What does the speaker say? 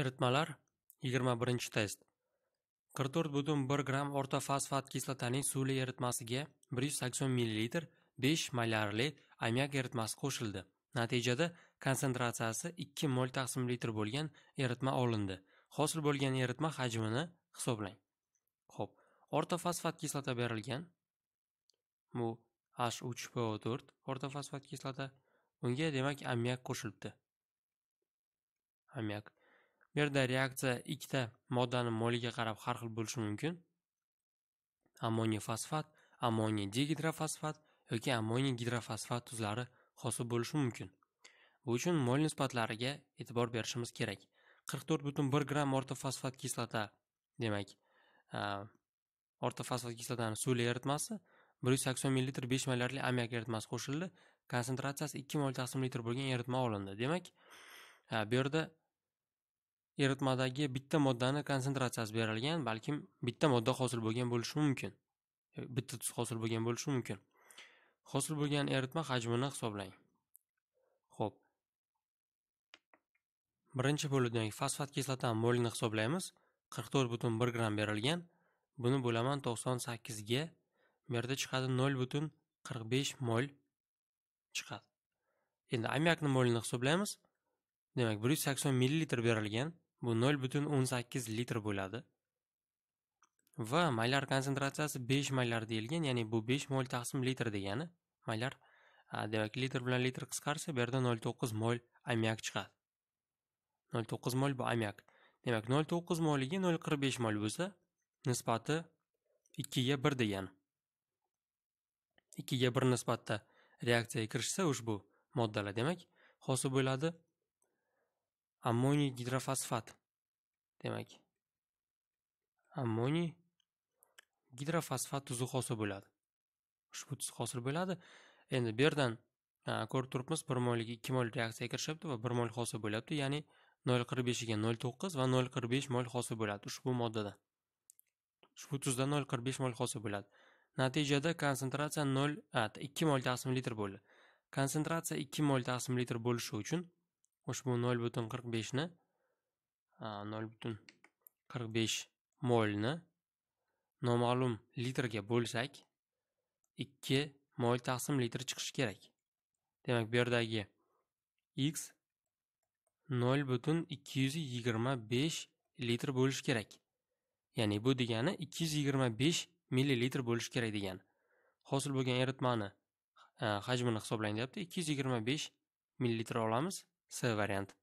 eritmalar 21 test 44,1 gramm o'rta fosfat kislotaning suvli eritmasiga 180 ml 5 molarli ammiak eritmasi qo'shildi natijada konsentratsiyasi 2 mol taqsim litr bo'lgan eritma olindi hosil bo'lgan eritma hajmini hisoblang Xo'p, o'rta fosfat kislota berilgan bu H3PO4 o'rta fosfat kislota unga demak ammiak qo'shilibdi ammiak Bu yerda reaksiya ikkita moddaning moliga qarab har xil bo'lishi mumkin. Ammoniy fosfat, ammoniy digidrofosfat yoki ammoniy gidrofosfat tuzlari hosil bo'lishi mumkin. Bu uchun mol nisbatlariga e'tibor berishimiz kerak. 44.1 gramm ortofosfat kislota, demak, ortofosfat kislotaning suvli eritmasi 180 ml 5 mollarli ammiak eritmasi qo'shildi. Konsentratsiyasi 2 mol taqsim litr bo'lgan eritma olindi. Demak, bu yerda eritmadagi bitta moddani konsentratsiyasi berilgan balkim bitta modda hosil bo'lgan bo'lishi mumkin e, bitta tuz hosil bo'lgan bo'lishi mumkin hosil bo'lgan eritma hajmini hisoblang ho'p birinchi bo'ludagi fosfat kislotani molini hisoblaymiz qirq to'rt butun bir gramm berilgan buni bo'laman to'qson sakkizga bu yerda chiqadi nol butun qirq besh mol chiqadi endi ammiyakni molini hisoblaymiz demak bir yuz sakson millilitr berilgan bu 0,18 litr bo'ladi va maylar konsentratsiyasi 5 maylar deyilgan ya'ni bu 5 mol taqsim litr degani maylar demak litr bilan litr qisqarsa bu yerda 0,9 mol ammiak chiqadi 0,9 mol bu ammiak demak 0,9 moliga 0,45 mol bo'lsa nisbati 2 ga 1 degani 2 ga 1 nisbatda reaksiyaga kirishsa ushbu moddalar demak hosil bo'ladi Ammoniy gidrofosfat. Demak, ammoniy gidrofosfat tuzi hosil bo'ladi. Ushbu tuz hosil bo'ladi. Endi bu yerdan ko'rib turibmiz 1 mollik 2 mol reaksiyaga kirishyapti va 1 mol hosil bo'lyapti, ya'ni 0.45 ga 0.9 va 0.45 mol hosil bo'ladi ushbu moddadan. Ushbu tuzda 0.45 mol hosil bo'ladi. Natijada konsentratsiya 0 2 mol taqsim litr bo'ldi. Konsentratsiya 2 mol taqsim litr bo'lishi uchun ushbu 0.45 ni 0.45 molni noma'lum litrga bo'lsak 2 mol taqsim litr chiqishi kerak demak bu yerdagi x 0.225 butun ikki litr bo'lishi kerak ya'ni bu degani 225 yuz yigirma millilitr bo'lishi kerak degani hosil bo'lgan eritmani hajmini hisoblang deyapti 225 yuz millilitr olamiz Свой вариант